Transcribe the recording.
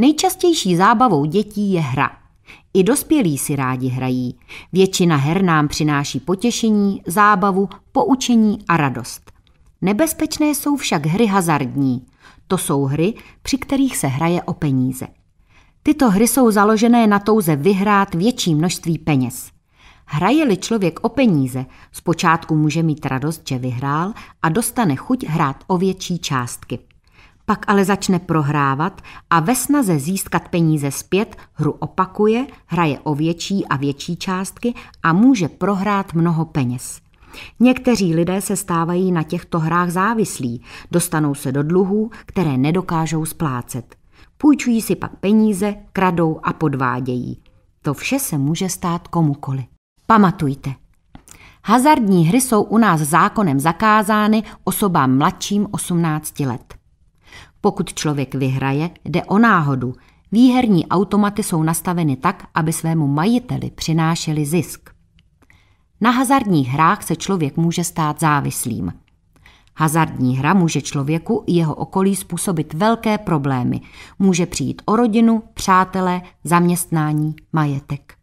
Nejčastější zábavou dětí je hra. I dospělí si rádi hrají. Většina her nám přináší potěšení, zábavu, poučení a radost. Nebezpečné jsou však hry hazardní. To jsou hry, při kterých se hraje o peníze. Tyto hry jsou založené na touze vyhrát větší množství peněz. Hraje-li člověk o peníze, zpočátku může mít radost, že vyhrál a dostane chuť hrát o větší částky pak ale začne prohrávat a ve snaze získat peníze zpět hru opakuje, hraje o větší a větší částky a může prohrát mnoho peněz. Někteří lidé se stávají na těchto hrách závislí, dostanou se do dluhů, které nedokážou splácet. Půjčují si pak peníze, kradou a podvádějí. To vše se může stát komukoli. Pamatujte, hazardní hry jsou u nás zákonem zakázány osobám mladším 18 let. Pokud člověk vyhraje, jde o náhodu. Výherní automaty jsou nastaveny tak, aby svému majiteli přinášeli zisk. Na hazardních hrách se člověk může stát závislým. Hazardní hra může člověku i jeho okolí způsobit velké problémy. Může přijít o rodinu, přátele, zaměstnání, majetek.